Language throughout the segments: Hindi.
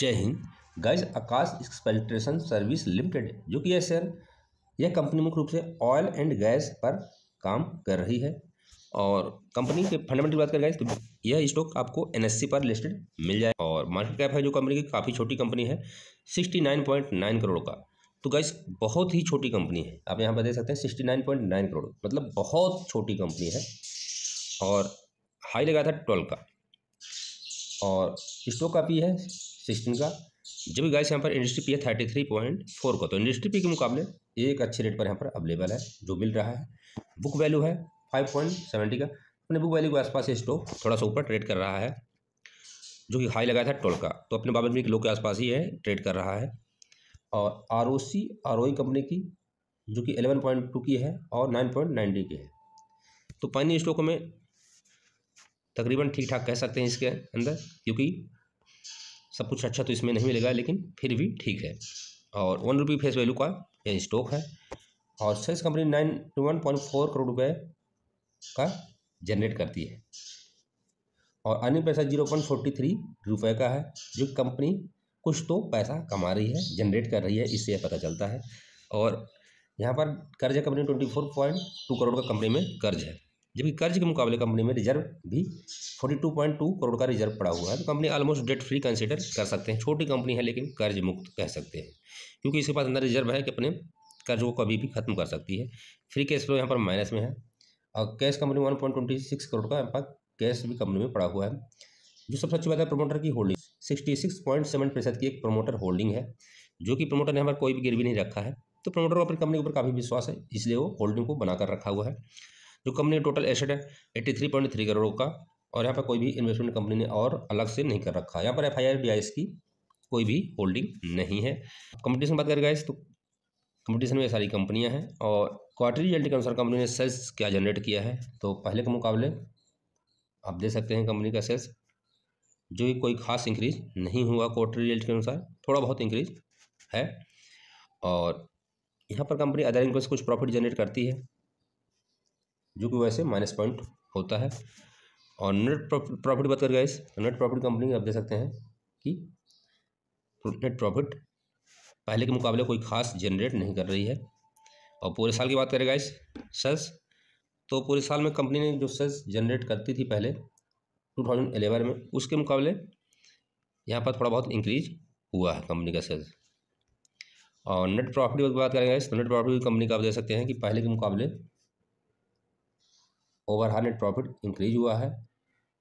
जय हिंद guys Aakash exploration service limited जो कि एस यह कंपनी मुख्य रूप से ऑयल एंड गैस पर काम कर रही है और कंपनी के फंडामेंटल बात करें तो यह स्टॉक आपको एनएससी पर लिस्टेड मिल जाए और मार्केट कैप है जो कंपनी की काफ़ी छोटी कंपनी है sixty nine point nine crore का तो गैस बहुत ही छोटी कंपनी है आप यहाँ पर देख सकते हैं sixty nine point nine crore मतलब बहुत छोटी कंपनी है और हाई लगा था ट्वेल्व का और स्टॉक काफी है सिक्सटीन का जो भी गाइस यहाँ पर इंडस्ट्री पी है थर्टी थ्री पॉइंट फोर का तो इंडस्ट्री पी के मुकाबले ये एक अच्छे रेट पर यहाँ पर अवेलेबल है जो मिल रहा है बुक वैल्यू है फाइव पॉइंट सेवेंटी का अपने बुक वैल्यू के आसपास ये स्टॉक थोड़ा सा ऊपर ट्रेड कर रहा है जो कि हाई लगाया था टोल का तो अपने बावन किलो के आसपास ही है ट्रेड कर रहा है और R O C R O company की जो कि एलेवन पॉइंट टू की है और नाइन पॉइंट नाइनटी की है तो पानी स्टॉक में तकरीबन ठीक ठाक कह सकते हैं इसके अंदर क्योंकि सब कुछ अच्छा तो इसमें नहीं मिलेगा लेकिन फिर भी ठीक है और वन रुपी फेस वैल्यू का ये स्टॉक है और sales company nine one point four crore रुपये का जनरेट करती है और अन्य पैसा जीरो पॉइंट फोर्टी थ्री रुपये का है जो कंपनी कुछ तो पैसा कमा रही है जनरेट कर रही है इससे यह पता चलता है और यहाँ पर कर्ज है company twenty four point two crore का कंपनी में कर्ज है जबकि कर्ज के मुकाबले कंपनी में रिजर्व भी 42.2 करोड़ का रिजर्व पड़ा हुआ है तो company almost debt free consider कर सकते हैं छोटी कंपनी है लेकिन कर्ज मुक्त कह सकते हैं क्योंकि इसके पास अंदर रिजर्व है कि अपने कर्ज को कभी भी खत्म कर सकती है फ्री कैश फ्लो यहाँ पर माइनस में है और cash company one point twenty six crore का यहाँ पर कैश भी कंपनी में पड़ा हुआ है जो सबसे अच्छी बात है प्रमोटर की holding sixty six point seven प्रतिशत की एक प्रोमोटर होल्डिंग है जो कि प्रोमोटर ने यहाँ पर कोई भी गिरवी नहीं रखा है तो प्रमोटर को अपनी कंपनी के ऊपर काफ़ी विश्वास है इसलिए वो होल्डिंग को बनाकर रखा हुआ है जो कंपनी का टोटल एसेट है eighty three point three crore का और यहाँ पर कोई भी इन्वेस्टमेंट कंपनी ने और अलग से नहीं कर रखा यहाँ पर F I R D I S की कोई भी होल्डिंग नहीं है कंपटीशन बात करेगा इस तो कंपटीशन में सारी कंपनियाँ हैं और क्वार्टरी रिजल्ट के अनुसार कंपनी ने सेल्स क्या जनरेट किया है तो पहले के मुकाबले आप देख सकते हैं कंपनी का सेल्स जो कि कोई खास इंक्रीज नहीं हुआ क्वार्टरी रिजल्ट के अनुसार थोड़ा बहुत इंक्रीज है और यहाँ पर कंपनी अदर इनकम से कुछ प्रॉफिट जनरेट करती है जो कि वैसे माइनस पॉइंट होता है और नेट प्रॉफिट बात करें इस नेट प्रॉफिट कंपनी आप देख सकते हैं कि नेट तो प्रॉफिट पहले के मुकाबले कोई खास जनरेट नहीं कर रही है और पूरे साल की बात करें गाइस सेल्स तो पूरे साल में कंपनी ने जो सेल्स जनरेट करती थी पहले टू थाउजेंड एलेवन में उसके मुकाबले यहाँ पर थोड़ा बहुत इंक्रीज हुआ है कंपनी का सेल्स और नेट प्रॉफिट की बात करें गाइस तो नेट प्रॉफिट कंपनी का आप देख सकते हैं कि पहले के मुकाबले ओवर हंड्रेड प्रॉफिट इंक्रीज हुआ है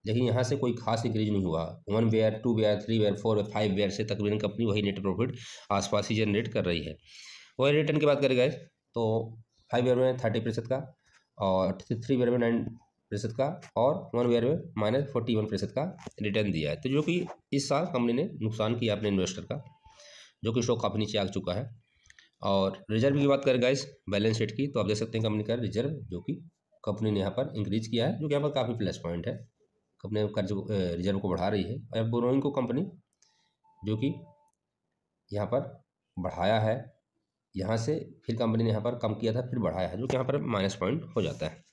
लेकिन यहाँ से कोई खास इंक्रीज नहीं हुआ one year two year three year four year five year से तकरीबन कंपनी वही नेट प्रॉफिट आसपास ही जनरेट कर रही है वही रिटर्न की बात करें गए तो फाइव वेयर में थर्टी प्रतिशत का और थ्री वेयर में नाइन प्रतिशत का और वन वेयर में माइनस फोर्टी वन प्रतिशत का रिटर्न दिया है तो जो कि इस साल कंपनी ने नुकसान किया अपने इन्वेस्टर का जो कि स्टॉक काफ़ी नीचे आ चुका है और रिजर्व की बात करें गाइस बैलेंस शीट की तो आप देख सकते हैं कंपनी का रिजर्व जो कि कंपनी ने यहाँ पर इंक्रीज किया है जो कि यहाँ पर काफ़ी प्लस पॉइंट है अपने कर्ज रिजर्व को बढ़ा रही है और बोरोइंग को कंपनी जो कि यहाँ पर बढ़ाया है यहाँ से फिर कंपनी ने यहाँ पर कम किया था फिर बढ़ाया है जो कि यहाँ पर माइनस पॉइंट हो जाता है